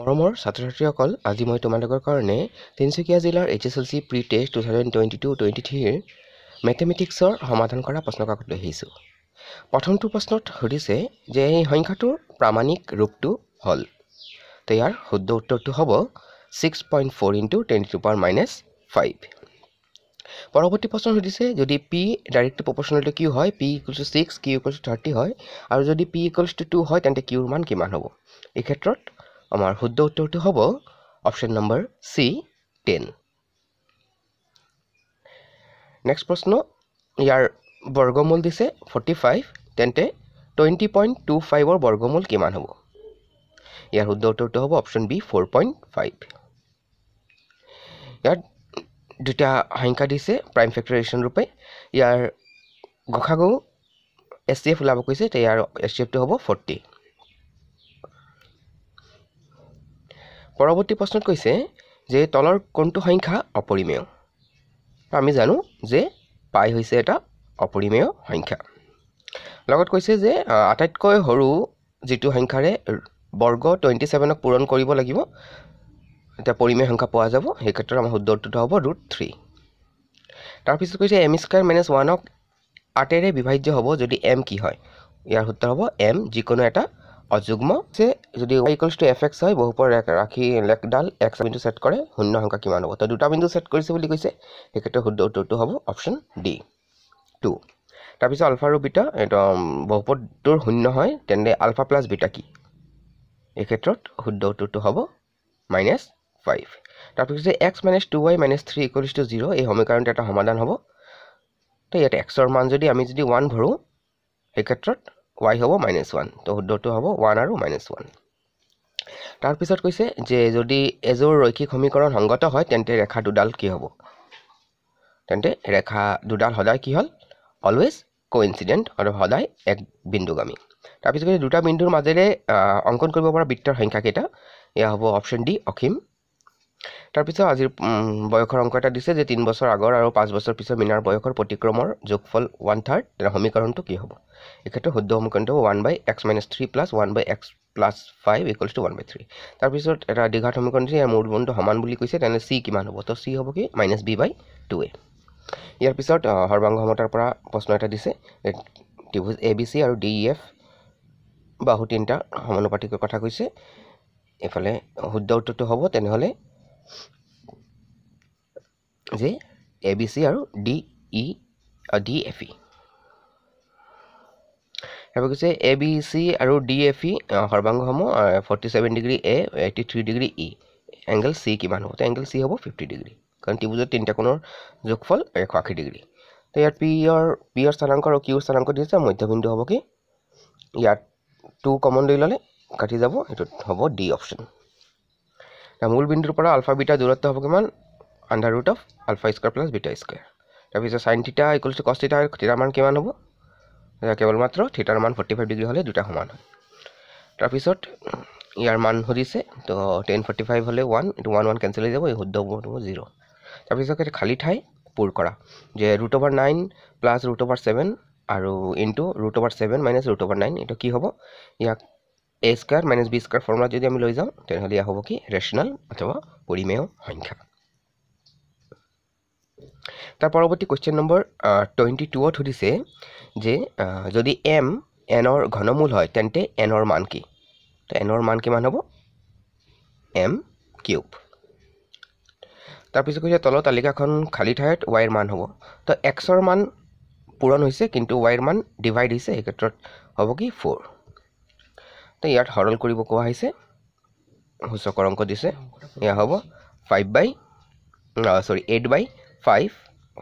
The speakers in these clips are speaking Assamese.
মৰমৰ ছাত্ৰ ছাত্ৰীসকল আজি মই তোমালোকৰ কাৰণে তিনিচুকীয়া জিলাৰ H S L C pre test two thousand twenty two twenty থ্ৰীৰ মেথেমেটিক্সৰ সমাধান কৰা প্ৰশ্ন কাকত লৈ আহিছোঁ প্ৰথমটো প্ৰশ্নত সুধিছে যে এই সংখ্যাটোৰ প্ৰামাণিক ৰূপটো হ'ল তো ইয়াৰ শুদ্ধ উত্তৰটো হ'ব six point four into twenty two per minus five পৰৱৰ্তী প্ৰশ্ন সুধিছে যদি পি ডাইৰেক্ট প্ৰপৰ্চনেলটো কিউ হয় P equals to six Q equals to thirty হয় আৰু যদি পি ইকুৱেলছ টু টু হয় তেন্তে কিউৰ মান কিমান হ'ব এই ক্ষেত্ৰত আমাৰ শুদ্ধ উত্তৰটো হ'ব option number C ten next প্ৰশ্ন ইয়াৰ বৰ্গমূল দিছে ফৰ্টি ফাইভ তেন্তে টুৱেণ্টি পইণ্ট টু ফাইভৰ বৰ্গমূল কিমান হ'ব ইয়াৰ শুদ্ধ উত্তৰটো হ'ব option B four point five ইয়াত দুটা সংখ্যা দিছে প্ৰাইম ফেক্টৰেশ্যন ৰূপে ইয়াৰ গোসাগু এছ টি এফ ওলাব কৈছে ইয়াৰ এছ টি এফটো হ'ব ফৰ্টি পৰৱৰ্তী প্ৰশ্নত কৈছে যে তলৰ কোনটো সংখ্যা অপৰিমেয় আমি জানো যে পাই হৈছে এটা অপৰিমেয় সংখ্যা লগত কৈছে যে আটাইতকৈ সৰু যিটো সংখ্যাৰে বৰ্গ টুৱেণ্টি ছেভেনক পূৰণ কৰিব লাগিব এতিয়া পৰিমেয় সংখ্যা পোৱা যাব সেই ক্ষেত্ৰত আমাৰ শুদ্ধটো হ'ব ৰুট থ্ৰী তাৰপিছত কৈছে এম স্কুৱেৰ মাইনাছ ওৱানক আটেৰে বিভাজ্য হ'ব যদি এম কি হয় ইয়াৰ সূত্ৰ হ'ব এম যিকোনো এটা অযুগ্ম যে যদি Y equals to F X হয় বহুপৰ ৰাখি লেকডাল এক্স বিন্দু ছেট কৰে শূন্য সংখ্যা কিমান হ'ব তো দুটা বিন্দু ছেট কৰিছে বুলি কৈছে সেইক্ষেত্ৰত শুদ্ধ উত্তৰটো হ'ব অপশ্যন ডি টু তাৰপিছত আলফা আৰু বিটা এইটো বহুপদটোৰ শূন্য হয় তেন্তে আলফা প্লাছ বিটা কি এই ক্ষেত্ৰত শুদ্ধ উত্তৰটো হ'ব মাইনাছ ফাইভ তাৰপিছত X minus two Y minus three equals to zero' এই সমীকৰণটো এটা সমাধান হ'ব তো ইয়াত এক্সৰ মান যদি আমি যদি ওৱান ভৰোঁ সেই ক্ষেত্ৰত ৱাই হ'ব মাইনাছ ওৱান তো শুদ্ধটো হ'ব ওৱান আৰু মাইনাছ ওৱান তাৰপিছত কৈছে যে যদি এযোৰ ৰৈখিক সমীকৰণ সংগত হয় তেন্তে ৰেখা দুডাল কি হ'ব তেন্তে ৰেখা দুডাল সদায় কি হ'ল অলৱেজ কোইনচিডেণ্ট আৰু সদায় এক বিন্দুগামী তাৰপিছত কৈছে দুটা বিন্দুৰ মাজেৰে অংকন কৰিব পৰা বৃত্তৰ সংখ্যাকেইটা এয়া হ'ব অপশ্যন ডি অসীম তাৰপিছত আজিৰ বয়সৰ অংক এটা দিছে যে তিনি বছৰ আগৰ আৰু পাঁচ বছৰ পিছৰ মিনাৰ বয়সৰ প্ৰতিক্ৰমৰ যোগফল ওৱান থাৰ্ড তেনে সমীকৰণটো কি হ'ব এই ক্ষেত্ৰত শুদ্ধ সমীকৰণটো one by X minus three plus one by X plus five equals to one by three তাৰপিছত এটা দীঘাত সমীকৰণ দিছে ইয়াৰ মূলবন্ধ সমান বুলি কৈছে তেনে চি কিমান হ'ব তো চি হ'ব কি minus B by two A ইয়াৰ পিছত সৰ্বাংগ সমতাৰ পৰা প্ৰশ্ন এটা দিছে ত্ৰিভুজ এ বি চি আৰু ডি ই এফ বাহু তিনিটা সমানুপাতিকৰ কথা কৈছে এইফালে শুদ্ধ উত্তৰটো হ'ব তেনেহ'লে যে এ বি চি আৰু D E D F E তাৰপৰা কৈছে এ বি চি আৰু ডি এফ ই সৰ্বাংগসমূহ forty seven degree A eighty three degree E angle C কিমান হ'ব তো এংগল চি হ'ব ফিফটি ডিগ্ৰী কাৰণ ত্ৰিভুজত তিনিটা কোণৰ যোগফল এশ আশী ডিগ্ৰী তো ইয়াত পি ইৰ পি অৰ স্থানাংক আৰু কিউৰ স্থানাংক দিছে মধ্যবিন্দু হ'ব কি ইয়াত টু কমন লৈ ল'লে কাটি যাব সেইটোত হ'ব ডি অপশ্যন মূল বিন্দুৰ পৰা আলফা বিটা দূৰত্ব হ'ব কিমান under root of alpha square plus beta square তাৰপিছত sine theta equals to cos theta থিটাৰ মান কিমান হ'ব কেৱল মাত্ৰ থিটাৰ মান ফৰ্টি ফাইভ ডিগ্ৰী হ'লে দুটা সমান হয় তাৰপিছত ইয়াৰ মান সুধিছে তো টেন ফৰ্টি ফাইভ হ'লে ওৱান এইটো ওৱান ওৱান কেঞ্চেল হৈ যাব এই শুদ্ধ হ'ব জিৰ' তাৰপিছত খালী ঠাই পূৰ কৰা যে root over nine plus root over seven আৰু into root over seven minus root over nine এইটো কি হ'ব ইয়াক A square minus B square formula जो लै जाऊँ हम कि रेशनल अथवा परिमेय संख्या तर परवर्ती क्वेश्चन नम्बर ट्वेंटी टूत सदी से जे जदि एम एनर घनमूल है तं एनर मान कि एनर मान कि हम एम किूब तार पास कैसे तल तलिका खाली ठाई वायर मान हम तो एक्सर मान पूरण से कि वायर मान डिवाइड से एक क्षेत्र हम कि फोर তো ইয়াত সৰল কৰিব কোৱা হৈছে সূচকর অংক দিছে এয়া হব five by sorry eight by five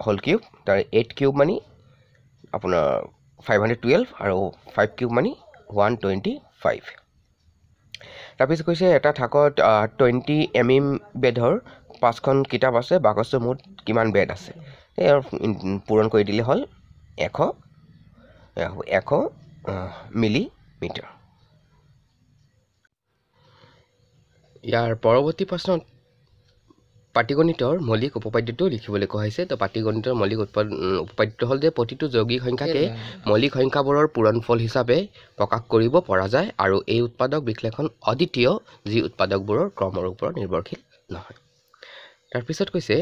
হ'ল কিউব তার এইট কিউব মানে আপোনাৰ ফাইভ হাণ্ড্ৰেড টুৱেলভ আৰু ফাইভ কিউব মানে ওৱান টুৱেণ্টি ফাইভ তাৰপিছত কৈছে এটা থাকত টুৱেণ্টি এম এম বেডৰ পাঁচখন কিতাপ আছে বাকসে মুঠ কিমান বেড আছে পূৰণ কৰি দিলে হল এশ এশ মিলিমিটাৰ ইয়াৰ পৰৱৰ্তী প্ৰশ্নত পাটিগণিতৰ মৌলিক উপপাদ্যটো লিখিবলৈ কোৱা হৈছে তো পাটিগণিতৰ মৌলিক উৎপাদ উপপাদ্যটো হ'ল যে প্ৰতিটো যৌগিক সংখ্যাকে মৌলিক সংখ্যাবোৰৰ পূৰণ ফল হিচাপে প্ৰকাশ কৰিব পৰা যায় আৰু এই উৎপাদক বিশ্লেষণ অদ্বিতীয় যি উৎপাদকবোৰৰ ক্ৰমৰ ওপৰত নিৰ্ভৰশীল নহয় তাৰপিছত কৈছে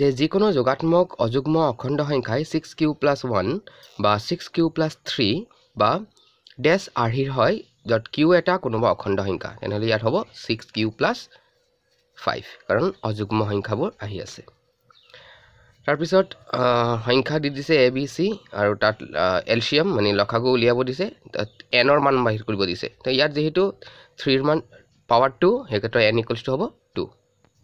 যে যিকোনো যোগাত্মক অযুগ্ম অখণ্ড সংখ্যাই ছিক্স কিউ প্লাছ ওৱান বা ছিক্স কিউ প্লাছ থ্ৰী বা ডেছ আৰ্হিৰ হয় য'ত কিউ এটা কোনোবা অখণ্ড সংখ্যা তেনেহ'লে ইয়াত হ'ব ছিক্স কিউ প্লাছ ফাইভ কাৰণ অযুগ্ম সংখ্যাবোৰ আহি আছে তাৰপিছত সংখ্যা দি দিছে এ বি চি আৰু তাত এলচিয়াম মানে লখাগু উলিয়াব দিছে তাত এনৰ মান বাহিৰ কৰিব দিছে তো ইয়াত যিহেতু থ্ৰীৰ মান পাৱাৰ টু সেই ক্ষেত্ৰত এন ইকুৱেলছ টু হ'ব টু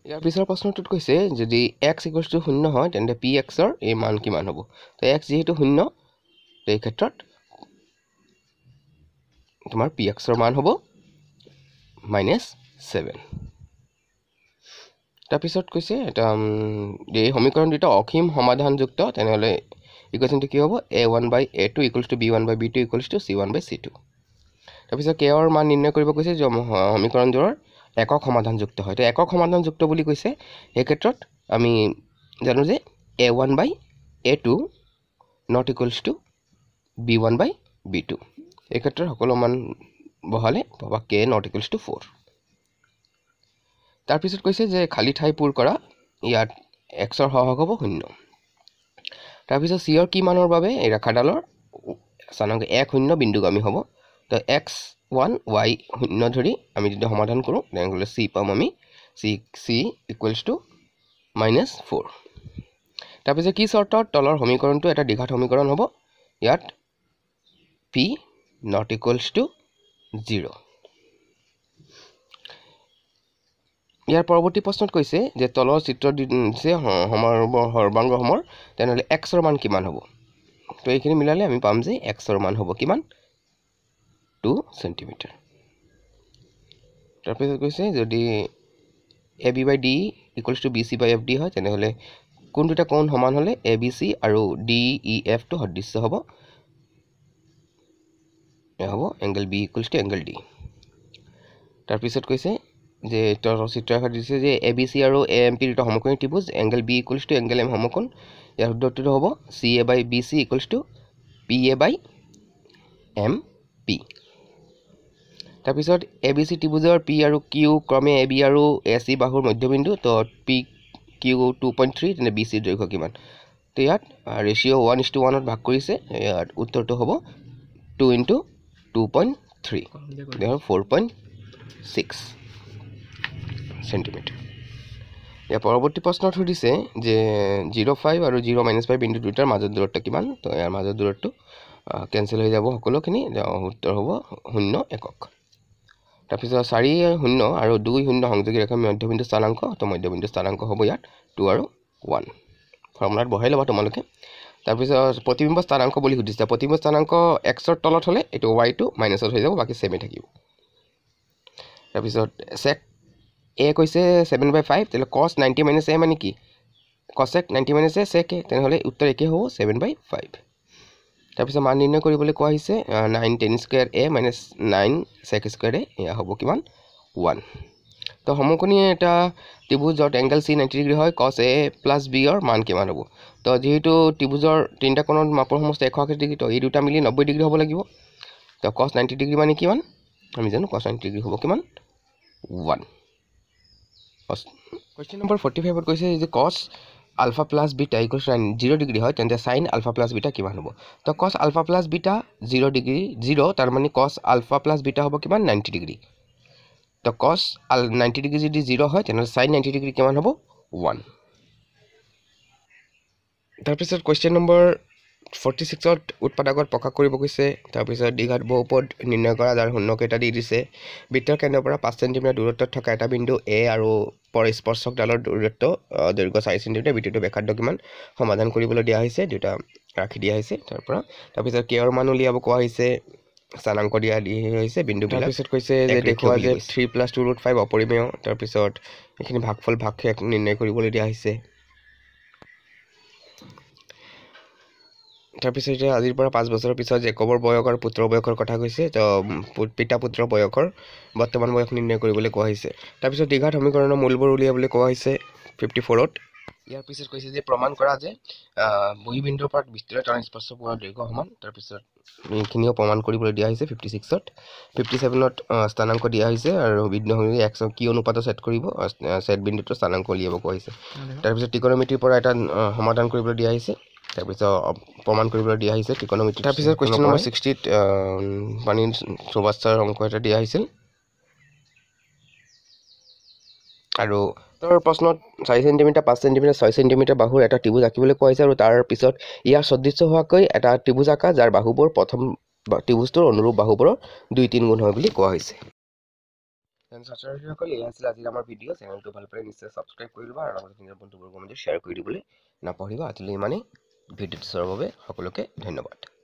ইয়াৰ পিছৰ প্ৰশ্নটোত কৈছে যদি এক্স ইকুৱেলছ টু শূন্য হয় তেন্তে পি এক্সৰ এই মান কিমান হ'ব তো এক্স যিহেতু শূন্য এই ক্ষেত্ৰত তোমাৰ পি এক্সৰ মান হ'ব মাইনাছ ছেভেন তাৰপিছত কৈছে এই সমীকৰণ দুটা অসীম সমাধানযুক্ত তেনেহ'লে ইকুৱেশ্যনটো কি হ'ব A one by A two equals to B one by B two equals to C one by C two তাৰপিছত কে অৰ মান নিৰ্ণয় কৰিব কৈছে যে সমীকৰণযোৰৰ একক সমাধানযুক্ত হয় তো একক সমাধানযুক্ত বুলি কৈছে সেই ক্ষেত্ৰত আমি জানো যে A one by A two not equals to B one by B two এই ক্ষেত্ৰত সকলো মান বহালে পাবা K not equals to four তাৰপিছত কৈছে যে খালী ঠাই পূৰ কৰা ইয়াত এক্সৰ সহায়ক হ'ব শূন্য তাৰপিছত চিঅৰ কি মানৰ বাবে এই ৰেখাডালৰ চানক এক শূন্য বিন্দুগামী হ'ব তো এক্স ওৱান ৱাই শূন্য ধৰি আমি যদি সমাধান কৰোঁ তেনেহ'লে চি পাম আমি C C equals to minus four তাৰপিছত কি চৰ্তত তলৰ সমীকৰণটো এটা দীঘাত সমীকৰণ হ'ব ইয়াত পি not equals to 0 ইয়াৰ পৰৱৰ্তী প্ৰশ্নত কৈছে যে তলৰ চিত্ৰ দিছে সৰ্বাংগসমূহৰ তেনেহ'লে এক্সৰ মান কিমান হ'ব তো এইখিনি মিলালে আমি পাম যে এক্সৰ মান হ'ব কিমান টু চেণ্টিমিটাৰ তাৰপিছত কৈছে যদি A B by D equals to B C by F D হয় তেনেহ'লে কোন দুটা কোণ সমান হ'লে এ বি চি আৰু ডি ই e, এফটো সদৃশ্য হ'ব হ'ব angle B equals to angle D তাৰপিছত কৈছে যে চিত্ৰ এখন দিছে যে এ বি চি আৰু এ এম পি দুটা সমকোণ ত্ৰিভুজ angle B equals to angle M সমকোণ ইয়াৰ শুদ্ধটো হ'ব C A by B C equals to P A by M P তাৰপিছত এ বি চি ত্ৰিভুজৰ পি আৰু কিউ ক্ৰমে এ বি আৰু এ চি বাহুৰ মধ্যবিন্দু তো P Q two point three তেনে বি চিৰ দৈৰ্ঘ্য কিমান তো ইয়াত ৰেচিঅ' ওৱান ইছ টু ওৱানত ভাগ কৰিছে ইয়াত উত্তৰটো হ'ব টু ইণ্টু 2.3 देखो 4.6 सेंटीमीटर या পৰৱৰ্তী প্ৰশ্নত হৈছে যে 05 আৰু 0 5 বিন্দু দুটাৰ মাজৰ দূৰত্ব কিমান তো ইয়াৰ মাজৰ দূৰত্ব কেনসেল হৈ যাব সকলোখিনি উত্তৰ হ'ব শূন্য একক তাৰপিছত 4.0 আৰু 2.0 সংযোগী ৰেখাৰ মধ্যবিন্দু স্থানাংক তো মধ্যবিন্দু স্থানাংক হ'ব ইয়াত 2 আৰু 1 ফৰ্মুলাত বহাই লবা তোমালোকে তাৰপিছত প্ৰতিবিম্ব স্থানাংক বুলি সুধিছে প্ৰতিবিম্ব স্থানাংক এক্সৰ তলত হ'লে এইটো ৱাইটো মাইনাছত হৈ যাব বাকী ছেমেই থাকিব তাৰপিছত চেক এ কৈছে ছেভেন বাই ফাইভ তেতিয়া কছ নাইণ্টি মাইনাছ এ মানে কি cosec ninety minus A sec A তেনেহ'লে উত্তৰ একে হ'ব ছেভেন বাই ফাইভ তাৰপিছত মান নিৰ্ণয় কৰিবলৈ কোৱা হৈছে nine tan square A minus nine sec square A এয়া হ'ব কিমান ওৱান তো সমকোণীয় এটা ত্ৰিভুজত এংগেল চি নাইণ্টি ডিগ্ৰী হয় কছ এ প্লাছ বি বিৰ মান কিমান হ'ব তো যেহেতু ত্ৰিভুজৰ তিনিটা কোণত মাপৰ সমষ্টি এশ আশী ডিগ্ৰী তো এই দুটা মিলি নব্বৈ ডিগ্ৰী হ'ব লাগিব তো কছ নাইণ্টি ডিগ্ৰী মানে কিমান আমি জানো কছ নাইণ্টি ডিগ্ৰী হ'ব কিমান ওৱান কুৱেশ্যন নম্বৰ ফৰ্টি ফাইভত কৈছে যে cos alpha plus beta equal to nine zero' degree হয় তেন্তে চাইন আলফা প্লাছ বিটা কিমান হ'ব তো cos alpha plus beta zero' degree zero' তাৰমানে কছ আলফা প্লাছ বিটা হ'ব কিমান নাইণ্টি ডিগ্ৰী তো কছ আল নাইণ্টি ডিগ্ৰী যদি জিৰ' হয় তেনেহ'লে চাইন নাইণ্টি ডিগ্ৰী কিমান হ'ব ওৱান তাৰপিছত কুৱেশ্যন নম্বৰ ফৰ্টি ছিক্সত উৎপাদকত প্ৰকাশ কৰিব গৈছে তাৰপিছত দীঘাত বহু ওপৰত নিৰ্ণয় কৰা যাৰ শূন্যকেইটা দি দিছে বৃত্তৰ কেন্দ্ৰৰ পৰা পাঁচ চেণ্টিমিটাৰ দূৰত্বত থকা এটা বিন্দু এ আৰু পৰস্পৰ্শকডালৰ দূৰত্ব দৈৰ্ঘ্য চাৰি চেণ্টিমিটাৰ বৃত্তিটো ব্যাসাৰ্থ কিমান সমাধান কৰিবলৈ দিয়া হৈছে দুটা ৰাখি দিয়া হৈছে তাৰ পৰা তাৰপিছত কেয়ৰ মান উলিয়াব কোৱা হৈছে স্থানাংক দিয়া দি হৈছে বিন্দু তাৰপিছত কৈছে যে দেখুৱা যে three plus two root five অপৰিমেয় তাৰপিছত এইখিনি ভাগফল ভাগশেষ নিৰ্ণয় কৰিবলৈ দিয়া হৈছে তাৰপিছত এতিয়া আজিৰ পৰা পাঁচ বছৰৰ পিছত জেকবৰ আৰু পুত্ৰ বয়সৰ কথা কৈছে তো পিতা পুত্ৰ বয়সৰ বৰ্তমান বয়স নিৰ্ণয় কৰিবলৈ কোৱা হৈছে তাৰপিছত দীঘাত সমীকৰণৰ মূলবোৰ উলিয়াবলৈ কোৱা হৈছে ফিফটি ফ'ৰত ইয়াৰ পিছত কৈছে যে প্ৰমাণ কৰা যে বহিবিন্দুৰ পৰা বিস্তৃত টান স্পৰ্শ পোৱাৰ দীৰ্ঘ সমান তাৰপিছত এইখিনিও প্ৰমাণ কৰিবলৈ দিয়া হৈছে ফিফটি ছিক্সত ফিফটি ছেভেনত স্থানাংক দিয়া হৈছে আৰু বিদ্যুৎ এক কি অনুপাতত ছেট কৰিব ছেট বিন্দুটো স্থানাংক উলিয়াব কোৱা হৈছে তাৰপিছত টিকনমিটিৰ পৰা এটা সমাধান কৰিবলৈ দিয়া হৈছে তাৰপিছত প্ৰমাণ কৰিবলৈ দিয়া হৈছে ট্ৰিকনমিটি তাৰপিছত কুৱেশ্যন নম্বৰ ছিক্সটিত পানী সুভাষ অংক এটা দিয়া হৈছিল আৰু তাৰ প্ৰশ্নত চাৰি চেণ্টিমিটাৰ পাঁচ চেণ্টিমিটাৰ ছয় চেণ্টিমিটাৰ বাহুৰ এটা ত্ৰিভুজ আঁকিবলৈ কোৱা হৈছে আৰু তাৰপিছত ইয়াৰ সদৃশ্য হোৱাকৈ এটা ত্ৰিভুজ আঁকা যাৰ বাহুবোৰ প্ৰথম ত্ৰিভুজটোৰ অনুৰূপ বাহুবোৰৰ দুই তিনি গুণ হয় বুলি কোৱা হৈছে ছাত্ৰীসকল আছিল আজি আমাৰ ভিডিঅ' চেনেলটো ভাল পালে নিশ্চয় ছাবস্ক্ৰাইব কৰি ল'বা আৰু লগতে বন্ধুবৰ্গৰ মাজত শ্বেয়াৰ কৰি দিবলৈ নাপাহৰিব আজিলৈ ইমানেই ভিডিঅ'টো চোৱাৰ বাবে সকলোকে ধন্যবাদ